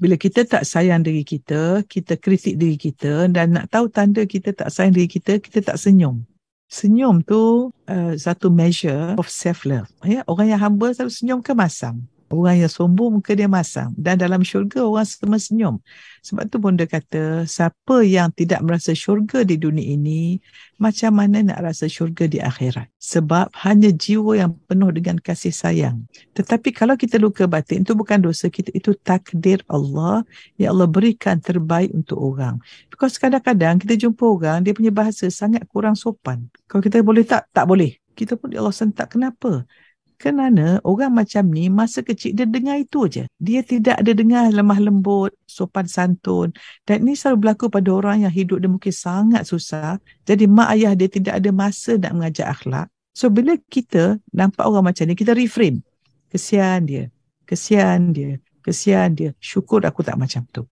bila kita tak sayang diri kita, kita kritik diri kita dan nak tahu tanda kita tak sayang diri kita, kita tak senyum. Senyum tu uh, satu measure of self-love. Ya? Orang yang humble selalu senyum ke masam orang yang sombong muka dia masam dan dalam syurga orang semua senyum sebab tu bonda kata siapa yang tidak merasa syurga di dunia ini macam mana nak rasa syurga di akhirat sebab hanya jiwa yang penuh dengan kasih sayang tetapi kalau kita luka batin itu bukan dosa kita itu takdir Allah yang Allah berikan terbaik untuk orang because kadang-kadang kita jumpa orang dia punya bahasa sangat kurang sopan kalau kita boleh tak tak boleh kita pun ya Allah sentak kenapa kerana orang macam ni masa kecil dia dengar itu aja. Dia tidak ada dengar lemah lembut, sopan santun. Dan ini selalu berlaku pada orang yang hidup dia mungkin sangat susah. Jadi mak ayah dia tidak ada masa nak mengajar akhlak. So bila kita nampak orang macam ni, kita reframe. Kesian dia. Kesian dia. Kesian dia. Syukur aku tak macam tu.